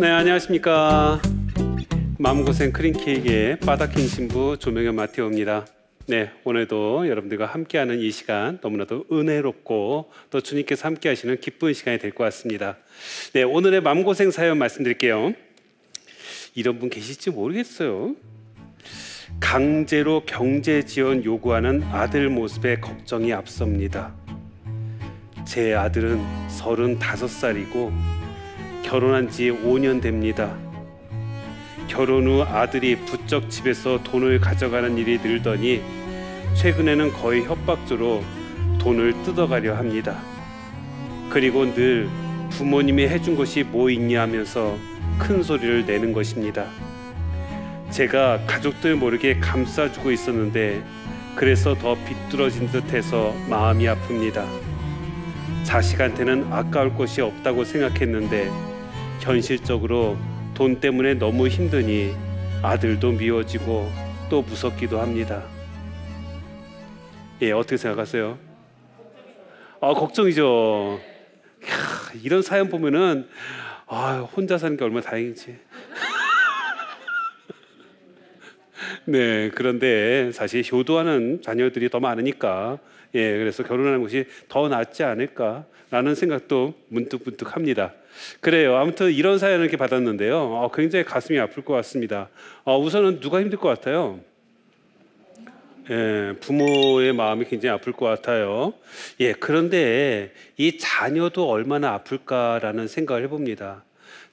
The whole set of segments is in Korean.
네 안녕하십니까 마음고생 크림케이크의 바닥킹 신부 조명현 마티오입니다 네 오늘도 여러분들과 함께하는 이 시간 너무나도 은혜롭고 또 주님께서 함께하시는 기쁜 시간이 될 것 같습니다 네 오늘의 마음고생 사연 말씀드릴게요 이런 분 계실지 모르겠어요 강제로 경제 지원 요구하는 아들 모습에 걱정이 앞섭니다 제 아들은 35살이고 결혼한 지 5년 됩니다. 결혼 후 아들이 부쩍 집에서 돈을 가져가는 일이 늘더니 최근에는 거의 협박조로 돈을 뜯어가려 합니다. 그리고 늘 부모님이 해준 것이 뭐 있냐 하면서 큰 소리를 내는 것입니다. 제가 가족들 모르게 감싸주고 있었는데 그래서 더 비뚤어진 듯해서 마음이 아픕니다. 자식한테는 아까울 것이 없다고 생각했는데 현실적으로 돈 때문에 너무 힘드니 아들도 미워지고 또 무섭기도 합니다. 예, 어떻게 생각하세요? 아, 걱정이죠. 이야, 이런 사연 보면은 아, 혼자 사는 게 얼마나 다행이지. 네, 그런데 사실 효도하는 자녀들이 더 많으니까 예, 그래서 결혼하는 것이 더 낫지 않을까라는 생각도 문득문득 합니다. 그래요. 아무튼 이런 사연을 이렇게 받았는데요. 어, 굉장히 가슴이 아플 것 같습니다. 어, 우선은 누가 힘들 것 같아요? 예, 부모의 마음이 굉장히 아플 것 같아요. 예, 그런데 이 자녀도 얼마나 아플까라는 생각을 해봅니다.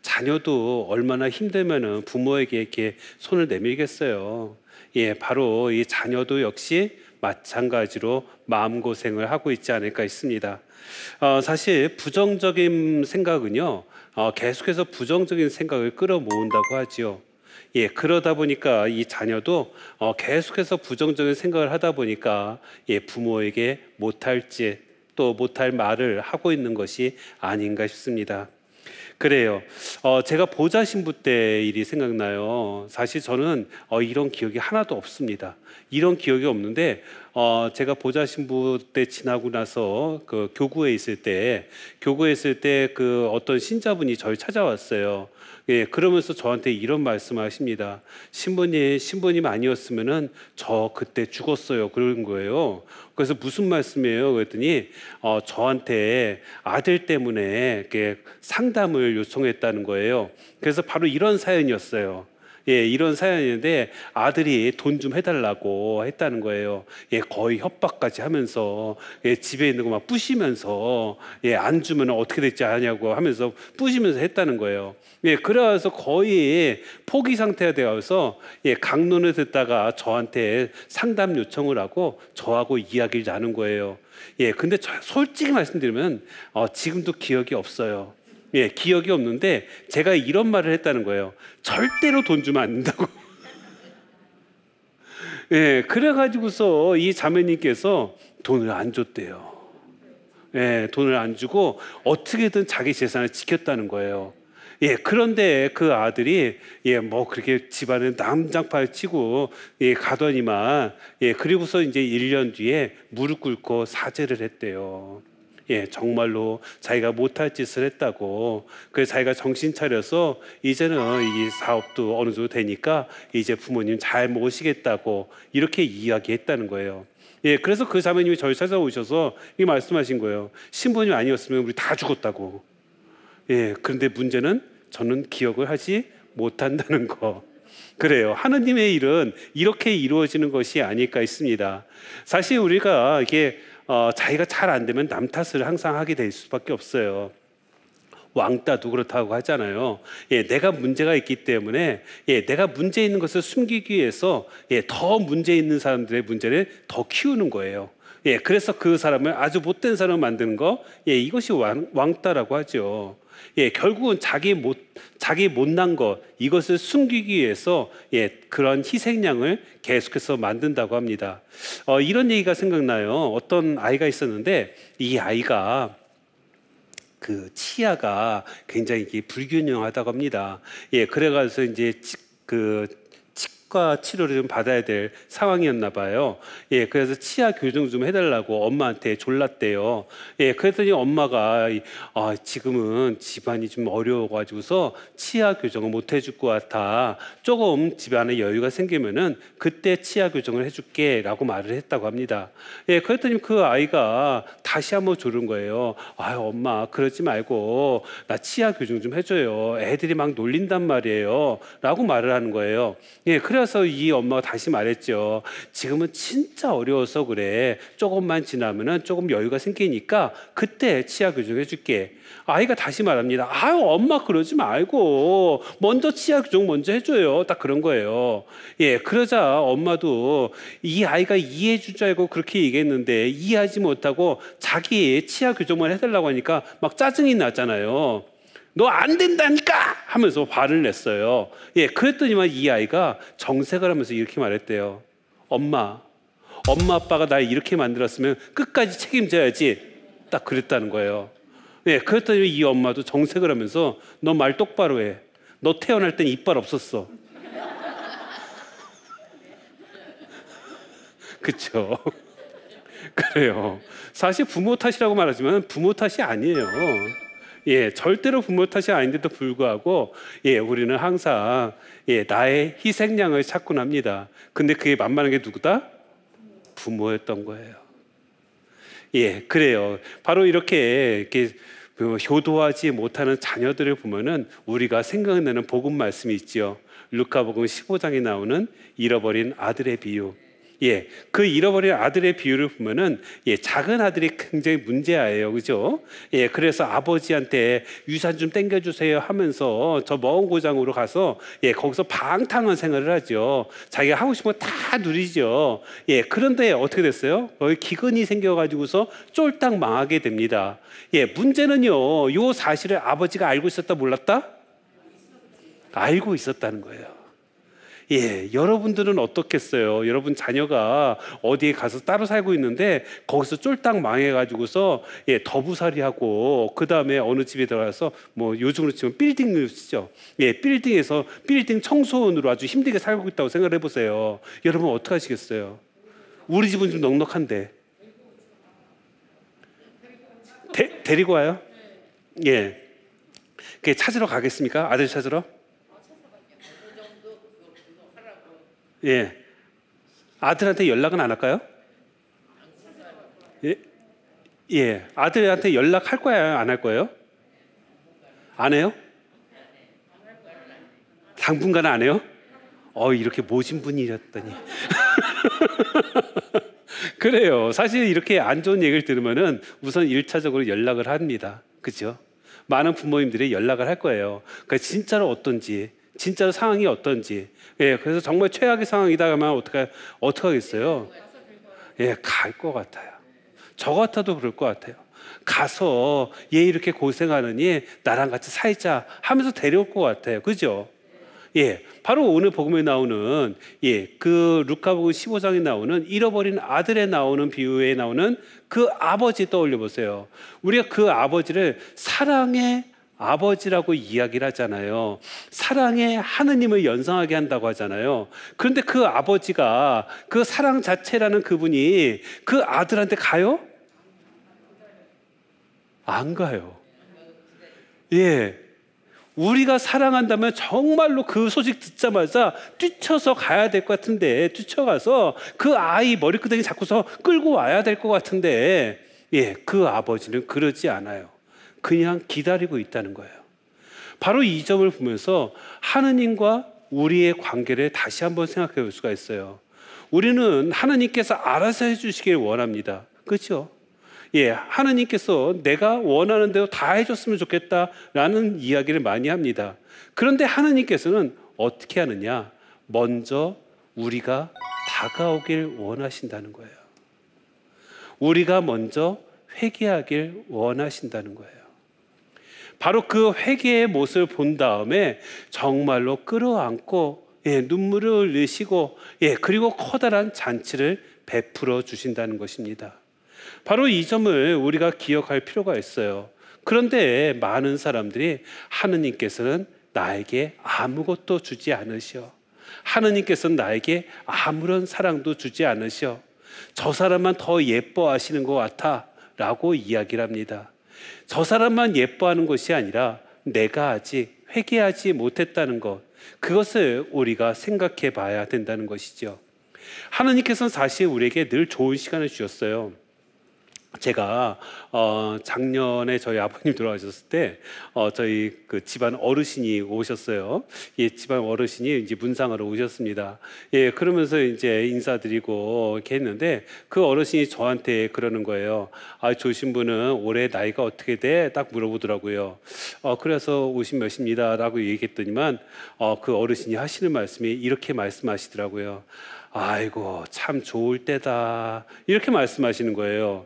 자녀도 얼마나 힘들면은 부모에게 이렇게 손을 내밀겠어요. 예, 바로 이 자녀도 역시 마찬가지로 마음고생을 하고 있지 않을까 있습니다 어, 사실 부정적인 생각은요, 어, 계속해서 부정적인 생각을 끌어모은다고 하지요. 예, 그러다 보니까 이 자녀도 어, 계속해서 부정적인 생각을 하다 보니까 예, 부모에게 못할지 또 못할 말을 하고 있는 것이 아닌가 싶습니다. 그래요. 어, 제가 보좌신부 때 일이 생각나요. 사실 저는 어, 이런 기억이 하나도 없습니다. 이런 기억이 없는데 어, 제가 보좌신부 때 지나고 나서 그 교구에 있을 때 교구에 있을 때 그 어떤 신자분이 저를 찾아왔어요. 예, 그러면서 저한테 이런 말씀하십니다. 신부님, 신부님 아니었으면은 저 그때 죽었어요. 그런 거예요. 그래서 무슨 말씀이에요? 그랬더니 어, 저한테 아들 때문에 이렇게 상담을 요청했다는 거예요. 그래서 바로 이런 사연이었어요. 예, 이런 사연인데 아들이 돈 좀 해달라고 했다는 거예요. 예, 거의 협박까지 하면서 예, 집에 있는 거 막 부시면서 예, 안 주면 어떻게 될지 아냐고 하면서 부시면서 했다는 거예요. 예, 그래서 거의 포기 상태가 되어서 예, 강론을 듣다가 저한테 상담 요청을 하고 저하고 이야기를 나눈 거예요. 예, 근데 솔직히 말씀드리면 어, 지금도 기억이 없어요. 예, 기억이 없는데 제가 이런 말을 했다는 거예요. 절대로 돈 주면 안 된다고. 예, 그래가지고서 이 자매님께서 돈을 안 줬대요. 예, 돈을 안 주고 어떻게든 자기 재산을 지켰다는 거예요. 예, 그런데 그 아들이 예, 뭐 그렇게 집안에 남장팔 치고 예, 가더니만 예, 그리고서 이제 1년 뒤에 무릎 꿇고 사죄를 했대요. 예, 정말로 자기가 못할 짓을 했다고. 그래서 자기가 정신 차려서 이제는 이 사업도 어느 정도 되니까 이제 부모님 잘 모시겠다고 이렇게 이야기했다는 거예요. 예, 그래서 그사모님이 저희 찾아오셔서 이 말씀하신 거예요. 신부님 아니었으면 우리 다 죽었다고. 예, 그런데 문제는 저는 기억을 하지 못한다는 거. 그래요. 하느님의 일은 이렇게 이루어지는 것이 아닐까 있습니다 사실 우리가 이게 어, 자기가 잘 안 되면 남 탓을 항상 하게 될 수밖에 없어요. 왕따도 그렇다고 하잖아요. 예, 내가 문제가 있기 때문에 예, 내가 문제 있는 것을 숨기기 위해서 예, 더 문제 있는 사람들의 문제를 더 키우는 거예요. 예, 그래서 그 사람을 아주 못된 사람 만드는 거, 예, 이것이 왕, 왕따라고 하죠. 예, 결국은 자기 못, 자기 못난 것, 이것을 숨기기 위해서, 예, 그런 희생양을 계속해서 만든다고 합니다. 어, 이런 얘기가 생각나요. 어떤 아이가 있었는데, 이 아이가, 그 치아가 굉장히 불균형하다고 합니다. 예, 그래가지고 이제 그 치과 치료를 좀 받아야 될 상황이었나 봐요. 예, 그래서 치아 교정 좀 해달라고 엄마한테 졸랐대요. 예, 그랬더니 엄마가 아, 지금은 집안이 좀 어려워가지고서 치아 교정을 못 해줄 것 같아. 조금 집안에 여유가 생기면은 그때 치아 교정을 해줄게라고 말을 했다고 합니다. 예, 그랬더니 그 아이가 다시 한번 졸은 거예요. 아, 엄마 그러지 말고 나 치아 교정 좀 해줘요. 애들이 막 놀린단 말이에요. 라고 말을 하는 거예요. 예, 그래 그래서 이 엄마가 다시 말했죠. 지금은 진짜 어려워서 그래. 조금만 지나면은 조금 여유가 생기니까 그때 치아 교정해 줄게. 아이가 다시 말합니다. 아유, 엄마 그러지 말고 먼저 치아 교정 먼저 해 줘요. 딱 그런 거예요. 예, 그러자 엄마도 이 아이가 이해해 줄줄 알고 그렇게 얘기했는데 이해하지 못하고 자기 치아 교정만 해 달라고 하니까 막 짜증이 나잖아요. 너안 된다니까! 하면서 화를 냈어요. 예, 그랬더니만 이 아이가 정색을 하면서 이렇게 말했대요. 엄마, 엄마 아빠가 날 이렇게 만들었으면 끝까지 책임져야지. 딱 그랬다는 거예요. 예, 그랬더니 이 엄마도 정색을 하면서 너 말 똑바로 해. 너 태어날 땐 이빨 없었어. 그쵸? 그래요. 사실 부모 탓이라고 말하지만 부모 탓이 아니에요. 예, 절대로 부모 탓이 아닌데도 불구하고 예, 우리는 항상 예, 나의 희생양을 찾곤 합니다. 근데 그게 만만한 게 누구다? 부모였던 거예요. 예, 그래요. 바로 이렇게 이렇게 그 효도하지 못하는 자녀들을 보면은 우리가 생각나는 복음 말씀이 있지 루카복음 15장에 나오는 잃어버린 아들의 비유. 예, 그 잃어버린 아들의 비유를 보면은 예, 작은 아들이 굉장히 문제예요, 아 그죠? 예, 그래서 아버지한테 유산 좀 땡겨주세요 하면서 저 먼 고장으로 가서 예, 거기서 방탕한 생활을 하죠. 자기가 하고 싶은 거 다 누리죠. 예, 그런데 어떻게 됐어요? 거기 기근이 생겨가지고서 쫄딱 망하게 됩니다. 예, 문제는요, 요 사실을 아버지가 알고 있었다 몰랐다? 알고 있었다는 거예요. 예, 여러분들은 어떻겠어요? 여러분 자녀가 어디에 가서 따로 살고 있는데 거기서 쫄딱 망해가지고서 예, 더부살이하고 그 다음에 어느 집에 들어가서 뭐 요즘으로 치면 빌딩 뉴스죠. 예, 빌딩에서 빌딩 청소원으로 아주 힘들게 살고 있다고 생각을 해보세요. 여러분 어떡 하시겠어요? 우리 집은 좀 넉넉한데 데, 데리고 와요? 예. 그게 찾으러 가겠습니까? 아들 찾으러? 예. 아들한테 연락은 안 할까요? 예. 예. 아들한테 연락할 거야, 안 할 거예요? 안 해요? 당분간안 해요? 어, 이렇게 모신 분이셨더니. 그래요. 사실 이렇게 안 좋은 얘기를 들으면은 우선 일차적으로 연락을 합니다. 그죠? 많은 부모님들이 연락을 할 거예요. 그러니까 진짜로 어떤지 진짜로 상황이 어떤지. 예, 그래서 정말 최악의 상황이다 하면 어떻게 어떻게 하겠어요? 예, 갈 것 같아요. 저 같아도 그럴 것 같아요. 가서 얘 이렇게 고생하느니 나랑 같이 살자 하면서 데려올 것 같아요. 그죠? 예, 바로 오늘 복음에 나오는 예, 그 루카복음 15장에 나오는 잃어버린 아들에 나오는 비유에 나오는 그 아버지 떠올려 보세요. 우리가 그 아버지를 사랑의 아버지라고 이야기를 하잖아요. 사랑의 하느님을 연상하게 한다고 하잖아요. 그런데 그 아버지가 그 사랑 자체라는 그분이 그 아들한테 가요? 안 가요. 예. 우리가 사랑한다면 정말로 그 소식 듣자마자 뛰쳐서 가야 될 것 같은데, 뛰쳐가서 그 아이 머리끄덩이 잡고서 끌고 와야 될 것 같은데, 예, 그 아버지는 그러지 않아요. 그냥 기다리고 있다는 거예요. 바로 이 점을 보면서 하느님과 우리의 관계를 다시 한번 생각해 볼 수가 있어요. 우리는 하느님께서 알아서 해주시길 원합니다. 그죠 예, 하느님께서 내가 원하는 대로 다 해줬으면 좋겠다라는 이야기를 많이 합니다. 그런데 하느님께서는 어떻게 하느냐? 먼저 우리가 다가오길 원하신다는 거예요. 우리가 먼저 회개하길 원하신다는 거예요. 바로 그 회개의 모습을 본 다음에 정말로 끌어안고 예, 눈물을 흘리시고 예, 그리고 커다란 잔치를 베풀어 주신다는 것입니다. 바로 이 점을 우리가 기억할 필요가 있어요. 그런데 많은 사람들이 하느님께서는 나에게 아무것도 주지 않으시오. 하느님께서는 나에게 아무런 사랑도 주지 않으시오. 저 사람만 더 예뻐하시는 것 같아. 라고 이야기를 합니다. 저 사람만 예뻐하는 것이 아니라 내가 아직 회개하지 못했다는 것, 그것을 우리가 생각해 봐야 된다는 것이죠. 하나님께서는 사실 우리에게 늘 좋은 시간을 주셨어요. 제가 어 작년에 저희 아버님 돌아가셨을 때어 저희 그 집안 어르신이 오셨어요. 예, 집안 어르신이 이제 문상하러 오셨습니다. 예, 그러면서 이제 인사드리고 이렇게 했는데 그 어르신이 저한테 그러는 거예요. 아, 조신 분은 올해 나이가 어떻게 돼? 딱 물어보더라고요. 어 그래서 오십 몇입니다라고 얘기했더니만 어그 어르신이 하시는 말씀이 이렇게 말씀하시더라고요. 아이고, 참 좋을 때다. 이렇게 말씀하시는 거예요.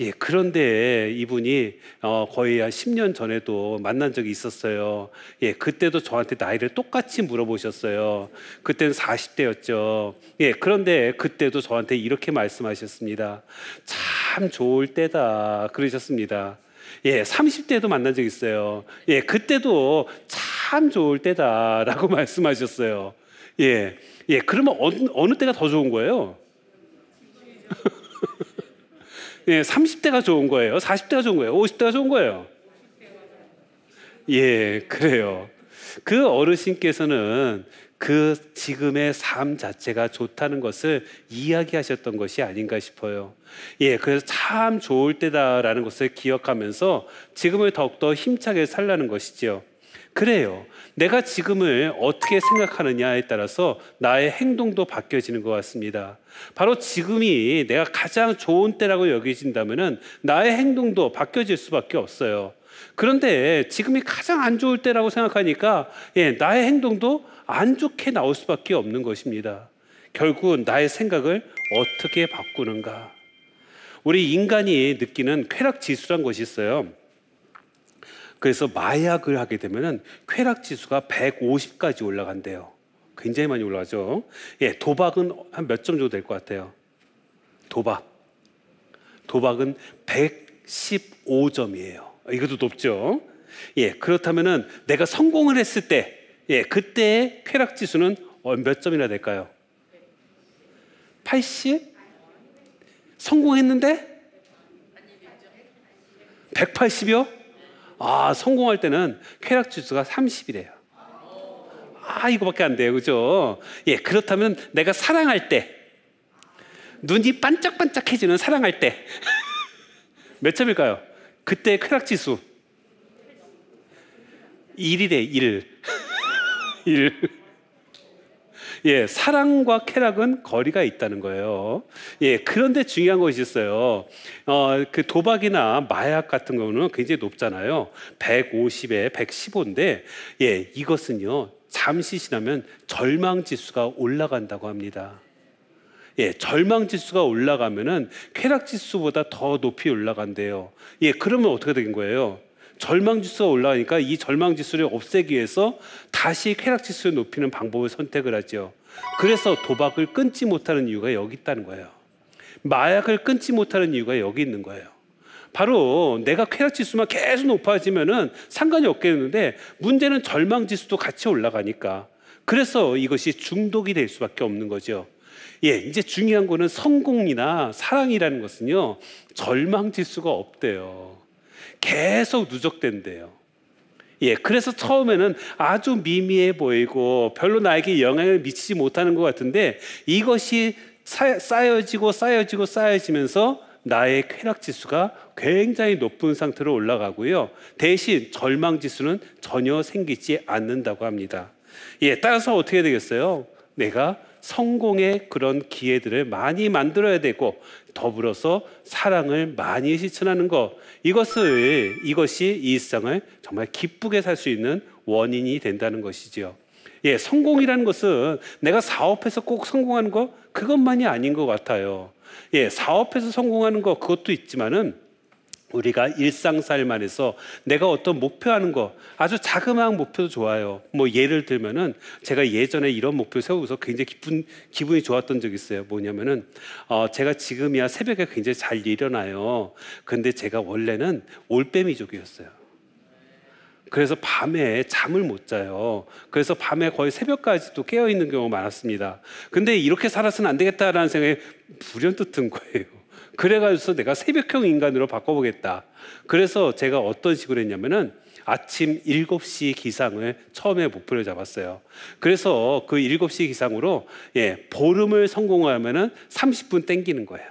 예, 그런데 이분이 어, 거의 한 10년 전에도 만난 적이 있었어요. 예, 그때도 저한테 나이를 똑같이 물어보셨어요. 그때는 40대였죠. 예, 그런데 그때도 저한테 이렇게 말씀하셨습니다. 참 좋을 때다. 그러셨습니다. 예, 30대도 만난 적 있어요. 예, 그때도 참 좋을 때다라고 말씀하셨어요. 예. 예, 그러면 어느, 어느 때가 더 좋은 거예요? 예, 30대가 좋은 거예요. 40대가 좋은 거예요. 50대가 좋은 거예요. 예, 그래요. 그 어르신께서는 그 지금의 삶 자체가 좋다는 것을 이야기하셨던 것이 아닌가 싶어요. 예, 그래서 참 좋을 때다라는 것을 기억하면서 지금을 더욱더 힘차게 살라는 것이지요. 그래요. 내가 지금을 어떻게 생각하느냐에 따라서 나의 행동도 바뀌어지는 것 같습니다. 바로 지금이 내가 가장 좋은 때라고 여겨진다면 나의 행동도 바뀌어질 수밖에 없어요. 그런데 지금이 가장 안 좋을 때라고 생각하니까 예, 나의 행동도 안 좋게 나올 수밖에 없는 것입니다. 결국 은 나의 생각을 어떻게 바꾸는가. 우리 인간이 느끼는 쾌락 지수란 것이 있어요. 그래서 마약을 하게 되면은 쾌락 지수가 150까지 올라간대요. 굉장히 많이 올라가죠. 예, 도박은 한 몇 점 정도 될 것 같아요. 도박. 도박은 115점이에요. 이것도 높죠. 예, 그렇다면은 내가 성공을 했을 때, 예, 그때 쾌락 지수는 어, 몇 점이나 될까요? 80? 성공했는데? 180이요? 아, 성공할 때는 쾌락 지수가 30이래요. 아, 이거밖에 안 돼요. 그죠? 예, 그렇다면 내가 사랑할 때, 눈이 반짝반짝해지는 사랑할 때, 몇 점일까요? 그때 쾌락 지수. 1이래, 1. 1. 예, 사랑과 쾌락은 거리가 있다는 거예요. 예, 그런데 중요한 것이 있어요. 어, 그 도박이나 마약 같은 거는 굉장히 높잖아요. 150에 115인데, 예, 이것은요, 잠시 지나면 절망 지수가 올라간다고 합니다. 예, 절망 지수가 올라가면은 쾌락 지수보다 더 높이 올라간대요. 예, 그러면 어떻게 된 거예요? 절망 지수가 올라가니까 이 절망 지수를 없애기 위해서 다시 쾌락 지수를 높이는 방법을 선택을 하죠. 그래서 도박을 끊지 못하는 이유가 여기 있다는 거예요. 마약을 끊지 못하는 이유가 여기 있는 거예요. 바로 내가 쾌락 지수만 계속 높아지면은 상관이 없겠는데 문제는 절망 지수도 같이 올라가니까 그래서 이것이 중독이 될 수밖에 없는 거죠. 예, 이제 중요한 거는 성공이나 사랑이라는 것은요 절망 지수가 없대요. 계속 누적된대요. 예, 그래서 처음에는 아주 미미해 보이고 별로 나에게 영향을 미치지 못하는 것 같은데 이것이 쌓여지고 쌓여지고 쌓여지면서 나의 쾌락 지수가 굉장히 높은 상태로 올라가고요. 대신 절망 지수는 전혀 생기지 않는다고 합니다. 예, 따라서 어떻게 되겠어요? 내가 성공의 그런 기회들을 많이 만들어야 되고 더불어서 사랑을 많이 실천하는 것 이것을 이것이 이 일상을 정말 기쁘게 살 수 있는 원인이 된다는 것이지요. 예, 성공이라는 것은 내가 사업해서 꼭 성공하는 것 그것만이 아닌 것 같아요. 예, 사업에서 성공하는 것 그것도 있지만은 우리가 일상살 만에서 내가 어떤 목표하는 거 아주 자그마한 목표도 좋아요. 뭐 예를 들면은 제가 예전에 이런 목표 세우서 굉장히 기쁜 기분이 좋았던 적이 있어요. 뭐냐면은 어 제가 지금이야 새벽에 굉장히 잘 일어나요. 근데 제가 원래는 올빼미족이었어요. 그래서 밤에 잠을 못 자요. 그래서 밤에 거의 새벽까지도 깨어 있는 경우가 많았습니다. 근데 이렇게 살아서는 안 되겠다라는 생각이 불현듯 든 거예요. 그래가지고 내가 새벽형 인간으로 바꿔보겠다. 그래서 제가 어떤 식으로 했냐면은 아침 7시 기상을 처음에 목표를 잡았어요. 그래서 그 7시 기상으로 예, 보름을 성공하면은 30분 땡기는 거예요.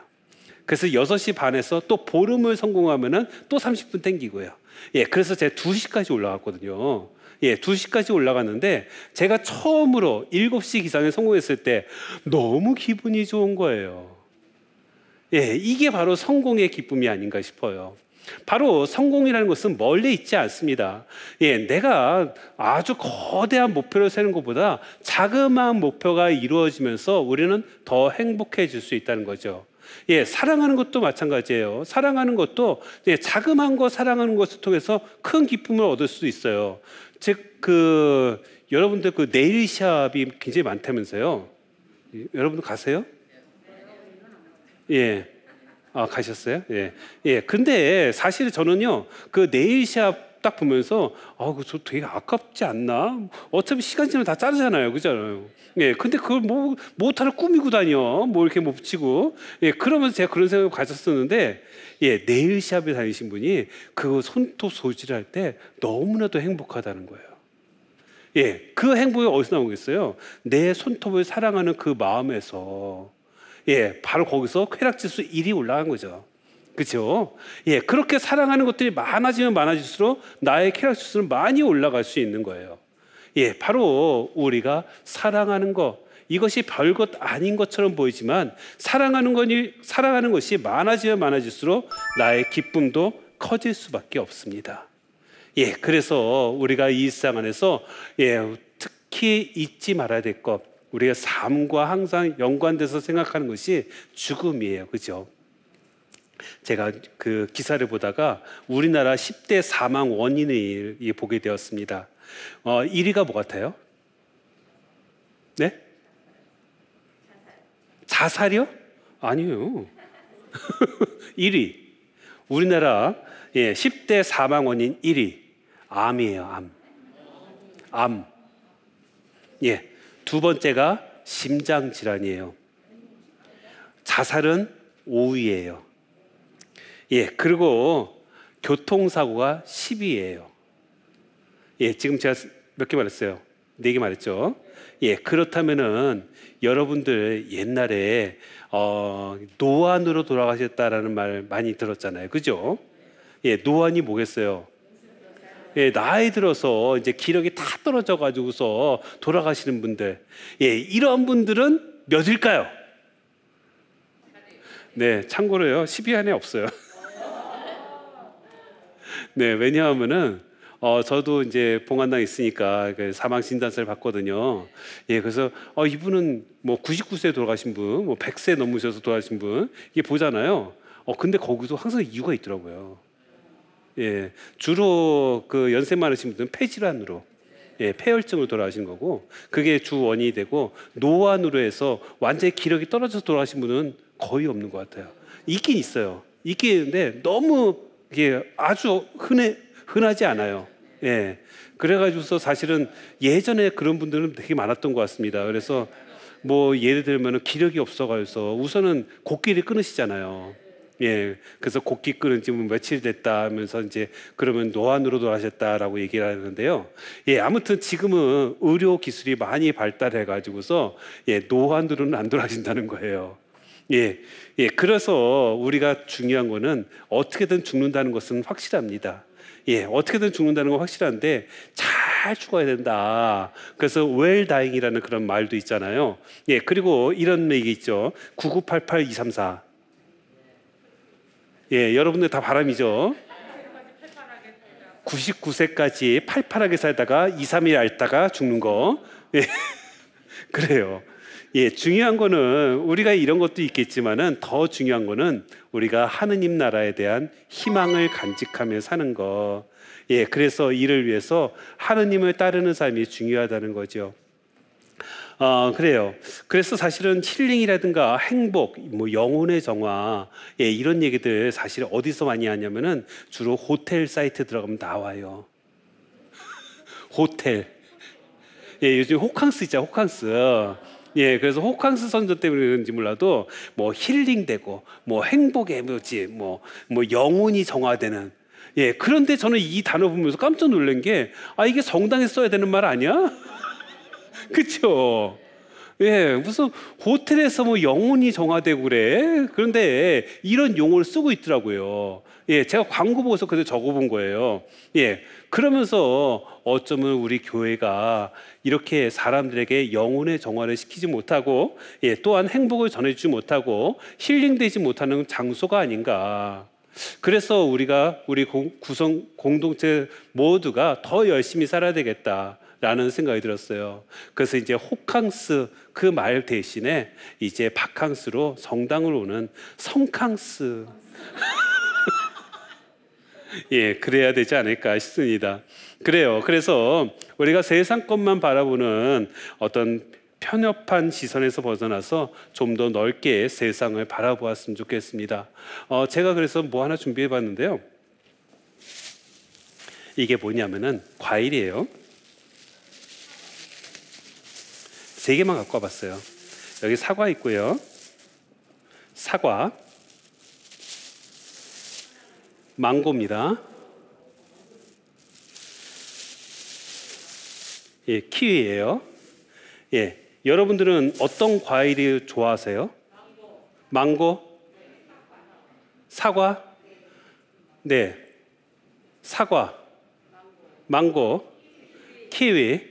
그래서 6시 반에서 또 보름을 성공하면은 또 30분 땡기고요. 예, 그래서 제가 2시까지 올라갔거든요. 예, 2시까지 올라갔는데 제가 처음으로 7시 기상에 성공했을 때 너무 기분이 좋은 거예요. 예, 이게 바로 성공의 기쁨이 아닌가 싶어요. 바로 성공이라는 것은 멀리 있지 않습니다. 예, 내가 아주 거대한 목표를 세는 것보다 자그마한 목표가 이루어지면서 우리는 더 행복해질 수 있다는 거죠. 예, 사랑하는 것도 마찬가지예요. 사랑하는 것도 예, 자그마한 거 사랑하는 것을 통해서 큰 기쁨을 얻을 수 있어요. 즉, 그 여러분들 그 네일샵이 굉장히 많다면서요. 예, 여러분들 가세요? 예. 아, 가셨어요? 예. 예. 근데 사실 저는요, 그 내일 시합 딱 보면서, 아, 그 저 되게 아깝지 않나? 어차피 시간 지나면 다 자르잖아요. 그잖아요. 예. 근데 그걸 뭐, 모타를 꾸미고 다녀. 뭐 이렇게 못 뭐 붙이고. 예. 그러면서 제가 그런 생각을 가졌었는데, 예. 내일 시합에 다니신 분이 그 손톱 소질할 때 너무나도 행복하다는 거예요. 예. 그 행복이 어디서 나오겠어요? 내 손톱을 사랑하는 그 마음에서. 예, 바로 거기서 쾌락지수 1이 올라간 거죠. 그죠? 예, 그렇게 사랑하는 것들이 많아지면 많아질수록 나의 쾌락지수는 많이 올라갈 수 있는 거예요. 예, 바로 우리가 사랑하는 것, 이것이 별것 아닌 것처럼 보이지만 사랑하는 거니 사랑하는 것이 많아지면 많아질수록 나의 기쁨도 커질 수밖에 없습니다. 예, 그래서 우리가 이 일상 안에서 예, 특히 잊지 말아야 될 것, 우리의 삶과 항상 연관돼서 생각하는 것이 죽음이에요. 그죠? 제가 그 기사를 보다가 우리나라 10대 사망 원인을 보게 되었습니다. 어, 1위가 뭐 같아요? 네? 자살이요? 아니요. 1위. 우리나라 예, 10대 사망 원인 1위. 암이에요, 암. 암. 예. 두 번째가 심장 질환이에요. 자살은 5위예요. 예, 그리고 교통사고가 10위예요. 예, 지금 제가 몇 개 말했어요? 네 개 말했죠. 예, 그렇다면은 여러분들 옛날에 어, 노안으로 돌아가셨다라는 말 많이 들었잖아요. 그죠? 예, 노안이 뭐겠어요? 예, 나이 들어서 이제 기력이 다 떨어져 가지고서 돌아가시는 분들. 예, 이런 분들은 몇일까요? 네, 참고로요. 10위 안에 없어요. 네, 왜냐하면은 어, 저도 이제 봉안당 있으니까 그 사망 진단서를 받거든요. 예, 그래서 어, 이분은 뭐 99세 돌아가신 분, 뭐 100세 넘으셔서 돌아가신 분 이게 보잖아요. 어, 근데 거기도 항상 이유가 있더라고요. 예, 주로 그 연세 많으신 분들은 폐질환으로 예, 폐혈증으로 돌아가신 거고 그게 주 원인이 되고 노안으로 해서 완전히 기력이 떨어져서 돌아가신 분은 거의 없는 것 같아요. 있긴 있어요. 있긴 있는데 너무 이게 아주 흔해 흔하지 않아요. 예. 그래가지고서 사실은 예전에 그런 분들은 되게 많았던 것 같습니다. 그래서 뭐 예를 들면 기력이 없어가서 지고 우선은 곡기를 끊으시잖아요. 예, 그래서 곡기 끓은 지금 며칠 됐다 하면서 이제 그러면 노안으로 돌아가셨다라고 얘기를 하는데요. 예, 아무튼 지금은 의료 기술이 많이 발달해 가지고서 예, 노안으로는 안 돌아가신다는 거예요. 예, 예, 그래서 우리가 중요한 거는 어떻게든 죽는다는 것은 확실합니다. 예, 어떻게든 죽는다는 건 확실한데 잘 죽어야 된다. 그래서 웰 다잉이라는 그런 말도 있잖아요. 예, 그리고 이런 얘기 있죠. 9988234. 예, 여러분들 다 바람이죠. 99세까지 팔팔하게 살다가 2, 3일 앓다가 죽는 거. 예. 그래요. 예, 중요한 거는 우리가 이런 것도 있겠지만은 더 중요한 거는 우리가 하느님 나라에 대한 희망을 간직하며 사는 거. 예, 그래서 이를 위해서 하느님을 따르는 삶이 중요하다는 거죠. 아, 그래요. 그래서 사실은 힐링이라든가 행복, 뭐 영혼의 정화, 예, 이런 얘기들 사실 어디서 많이 하냐면은 주로 호텔 사이트 들어가면 나와요. 호텔. 예, 요즘 호캉스 있죠 호캉스. 예, 그래서 호캉스 선전 때문에 그런지 몰라도 뭐 힐링되고 뭐 행복의 뭐지 뭐 뭐 영혼이 정화되는 예, 그런데 저는 이 단어 보면서 깜짝 놀란 게아 이게 성당에 써야 되는 말 아니야? 그쵸? 예, 무슨 호텔에서 뭐 영혼이 정화되고 그래. 그런데 이런 용어를 쓰고 있더라고요. 예, 제가 광고 보고서 그래 적어본 거예요. 예, 그러면서 어쩌면 우리 교회가 이렇게 사람들에게 영혼의 정화를 시키지 못하고, 예, 또한 행복을 전해주지 못하고 힐링되지 못하는 장소가 아닌가. 그래서 우리가 우리 구성 공동체 모두가 더 열심히 살아야 되겠다. 라는 생각이 들었어요. 그래서 이제 호캉스 그 말 대신에 이제 바캉스로 성당을 오는 성캉스. 예, 그래야 되지 않을까 싶습니다. 그래요. 그래서 우리가 세상 것만 바라보는 어떤 편협한 시선에서 벗어나서 좀 더 넓게 세상을 바라보았으면 좋겠습니다. 어, 제가 그래서 뭐 하나 준비해 봤는데요. 이게 뭐냐면은 과일이에요. 세 개만 갖고 와봤어요. 여기 사과 있고요. 사과, 망고입니다. 예, 키위예요. 예, 여러분들은 어떤 과일이 좋아하세요? 망고, 사과, 네, 사과, 망고, 키위,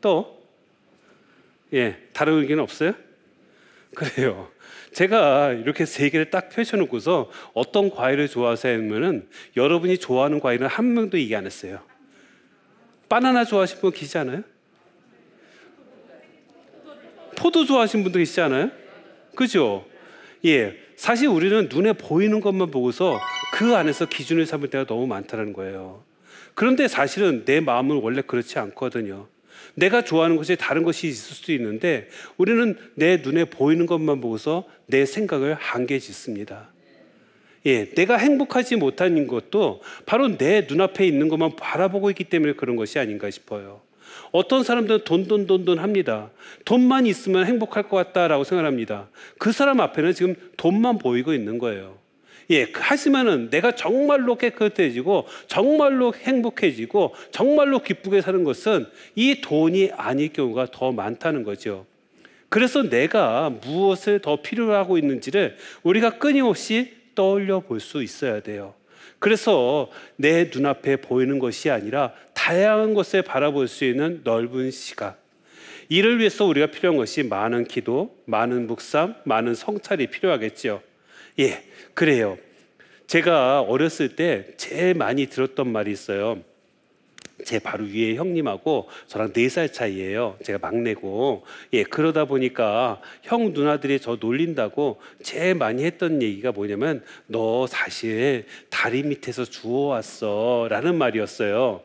또 예, 다른 의견 없어요? 그래요. 제가 이렇게 세 개를 딱 펼쳐놓고서 어떤 과일을 좋아하세요면은 여러분이 좋아하는 과일은 한 명도 얘기 안 했어요. 바나나 좋아하시분 계시지 않아요? 포도 좋아하시 분도 계시지 않아요? 그죠? 예. 사실 우리는 눈에 보이는 것만 보고서 그 안에서 기준을 삼을 때가 너무 많다는 거예요. 그런데 사실은 내 마음은 원래 그렇지 않거든요. 내가 좋아하는 것이 다른 것이 있을 수도 있는데 우리는 내 눈에 보이는 것만 보고서 내 생각을 한계 짓습니다. 예, 내가 행복하지 못한 것도 바로 내 눈앞에 있는 것만 바라보고 있기 때문에 그런 것이 아닌가 싶어요. 어떤 사람들은 돈, 돈, 돈, 돈 합니다. 돈만 있으면 행복할 것 같다라고 생각합니다. 그 사람 앞에는 지금 돈만 보이고 있는 거예요. 예, 하지만은 내가 정말로 깨끗해지고 정말로 행복해지고 정말로 기쁘게 사는 것은 이 돈이 아닐 경우가 더 많다는 거죠. 그래서 내가 무엇을 더 필요하고 로 있는지를 우리가 끊임없이 떠올려 볼 수 있어야 돼요. 그래서 내 눈앞에 보이는 것이 아니라 다양한 것을 바라볼 수 있는 넓은 시각. 이를 위해서 우리가 필요한 것이 많은 기도, 많은 묵상, 많은 성찰이 필요하겠지요. 예, 그래요. 제가 어렸을 때 제일 많이 들었던 말이 있어요. 제 바로 위에 형님하고 저랑 네살 차이예요. 제가 막내고. 예, 그러다 보니까 형 누나들이 저 놀린다고 제일 많이 했던 얘기가 뭐냐면 너 사실 다리 밑에서 주워왔어. 라는 말이었어요.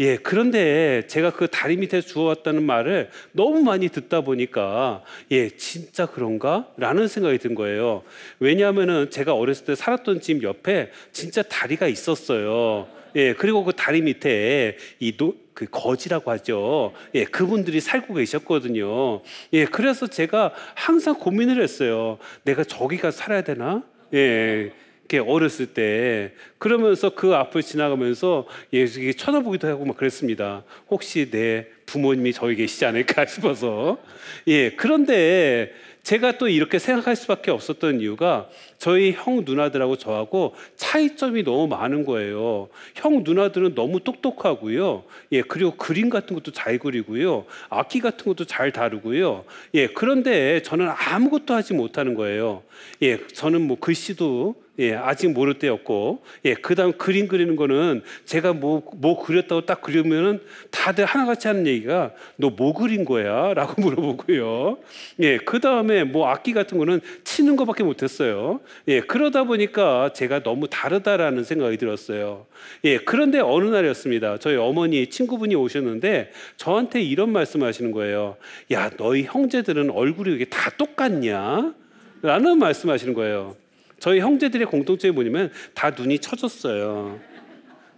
예, 그런데 제가 그 다리 밑에 주워왔다는 말을 너무 많이 듣다 보니까 예, 진짜 그런가? 라는 생각이 든 거예요. 왜냐하면은 제가 어렸을 때 살았던 집 옆에 진짜 다리가 있었어요. 예, 그리고 그 다리 밑에 이 노, 그 거지라고 하죠. 예, 그분들이 살고 계셨거든요. 예, 그래서 제가 항상 고민을 했어요. 내가 저기가 살아야 되나? 예. 이렇게 어렸을 때 그러면서 그 앞을 지나가면서 예수에게 쳐다보기도 하고 막 그랬습니다. 혹시 내 부모님이 저기 계시지 않을까 싶어서 예 그런데 제가 또 이렇게 생각할 수밖에 없었던 이유가 저희 형 누나들하고 저하고 차이점이 너무 많은 거예요. 형 누나들은 너무 똑똑하고요. 예, 그리고 그림 같은 것도 잘 그리고요. 악기 같은 것도 잘 다루고요. 예, 그런데 저는 아무것도 하지 못하는 거예요. 예, 저는 뭐 글씨도 예, 아직 모를 때였고, 예, 그 다음 그림 그리는 거는 제가 뭐, 뭐 그렸다고 딱 그리면은 다들 하나같이 하는 얘기가 너 뭐 그린 거야? 라고 물어보고요. 예, 그 다음에 뭐 악기 같은 거는 치는 거밖에 못했어요. 예, 그러다 보니까 제가 너무 다르다라는 생각이 들었어요. 예, 그런데 어느 날이었습니다. 저희 어머니 친구분이 오셨는데 저한테 이런 말씀하시는 거예요. 야, 너희 형제들은 얼굴이 이게 다 똑같냐? 라는 말씀하시는 거예요. 저희 형제들의 공통점이 뭐냐면 다 눈이 처졌어요.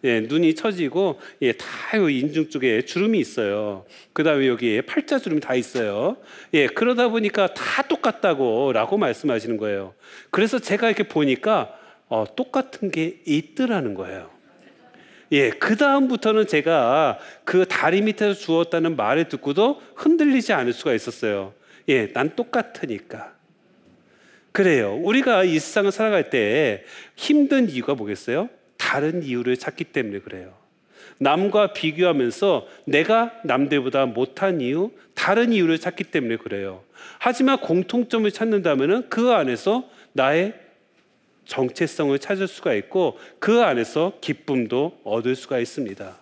예, 눈이 처지고 예, 다요 인중 쪽에 주름이 있어요. 그다음에 여기에 팔자 주름이 다 있어요. 예, 그러다 보니까 다 똑같다고라고 말씀하시는 거예요. 그래서 제가 이렇게 보니까 어, 똑같은 게 있더라는 거예요. 예, 그 다음부터는 제가 그 다리 밑에서 주었다는 말을 듣고도 흔들리지 않을 수가 있었어요. 예, 난 똑같으니까. 그래요. 우리가 이 세상을 살아갈 때 힘든 이유가 뭐겠어요? 다른 이유를 찾기 때문에 그래요. 남과 비교하면서 내가 남들보다 못한 이유, 다른 이유를 찾기 때문에 그래요. 하지만 공통점을 찾는다면 그 안에서 나의 정체성을 찾을 수가 있고 그 안에서 기쁨도 얻을 수가 있습니다.